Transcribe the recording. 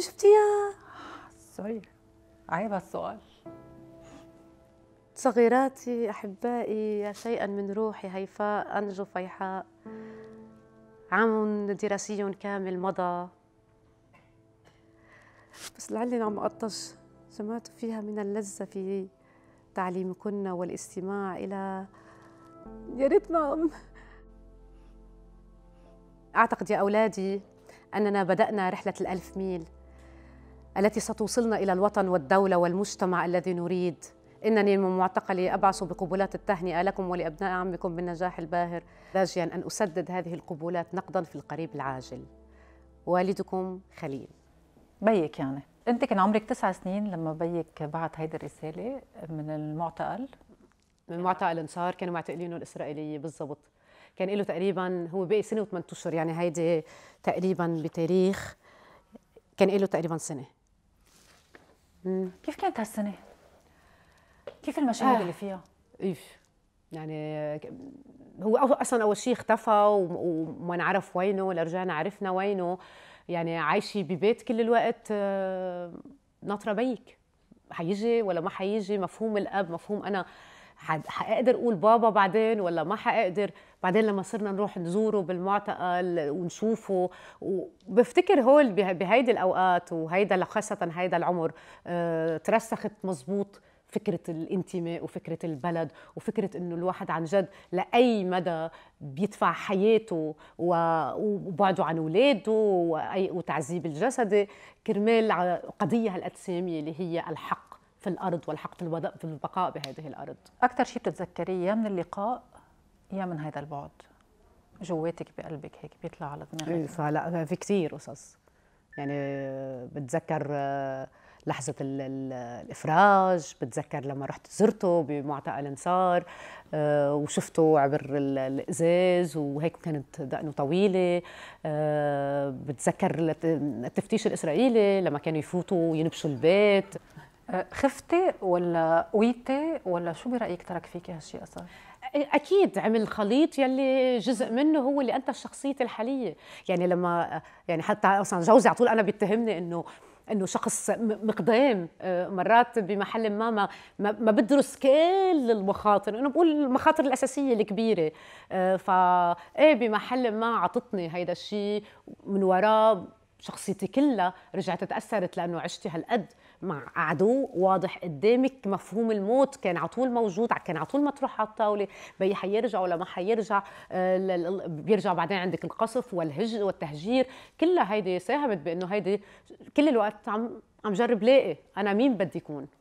اللي شفتيها سوري عيب هالسؤال صغيراتي أحبائي يا شيئا من روحي هيفاء أنجو فيحاء عام دراسي كامل مضى بس لعلي عم أقطش سمعت فيها من اللذة في تعليمكن والاستماع إلى يا ريتنا أعتقد يا أولادي أننا بدأنا رحلة الألف ميل التي ستوصلنا الى الوطن والدوله والمجتمع الذي نريد انني من معتقلي ابعث بقبولات التهنئه لكم ولابناء عمكم بالنجاح الباهر راجيا ان اسدد هذه القبولات نقدا في القريب العاجل والدكم خليل بيك يعني انت كان عمرك تسع سنين لما بيك بعت هيدي الرساله من المعتقل من المعتقل انصار كانوا معتقلينه الاسرائيليه بالضبط كان له تقريبا هو بقي سنه وثمان اشهر يعني هيدي تقريبا بتاريخ كان له تقريبا سنه مم. كيف كانت هالسنه؟ كيف المشاهد آه. اللي فيها؟ ايف يعني هو اصلا اول شيء اختفى وما نعرف وينه لرجعنا عرفنا وينه يعني عايشه ببيت كل الوقت آه، ناطره بيك حيجي ولا ما حيجي مفهوم الاب مفهوم انا هقدر اقول بابا بعدين ولا ما هقدر بعدين لما صرنا نروح نزوره بالمعتقل ونشوفه وبفتكر هول بهيدي الاوقات وهيدا خاصه هيدا العمر آه، ترسخت مزبوط فكرة الانتماء وفكرة البلد وفكرة انه الواحد عن جد لأي مدى بيدفع حياته وبعده عن اولاده وتعذيب الجسدي كرمال قضية هالقد سامية اللي هي الحق في الارض والحق في, الوضع في البقاء بهذه الارض اكثر شيء بتتذكريه يا من اللقاء يا من هذا البعد جواتك بقلبك هيك بيطلع على دماغك إيه، فلا آه، في كثير قصص يعني آه، بتذكر آه، لحظة الإفراج بتذكر لما رحت زرته بمعتقل نصار وشفته عبر الإزاز وهيك كانت دقنه طويلة بتذكر التفتيش الإسرائيلي لما كانوا يفوتوا وينبشوا البيت خفتي ولا قويتي ولا شو برايك ترك فيك هالشيء اصلا؟ اكيد عمل خليط يلي جزء منه هو اللي انت الشخصيه الحاليه يعني لما يعني حتى اصلا جوزي على طول انا بيتهمني انه انه شخص مقدام آه، مرات بمحل ما ما ما بدرس كل المخاطر انا بقول المخاطر الاساسيه الكبيره آه، فا ايه بمحل ما عطتني هيدا الشيء من وراه شخصيتي كلها رجعت تاثرت لانه عشتي هالقد مع عدو واضح قدامك مفهوم الموت كان على طول موجود كان على طول مطروح على الطاوله بي حيرجع ولا ما حيرجع آه، بيرجع بعدين عندك القصف والهج والتهجير كلها هيدي ساهمت بانه هيدي كل الوقت عم عم جرب لاقي انا مين بدي اكون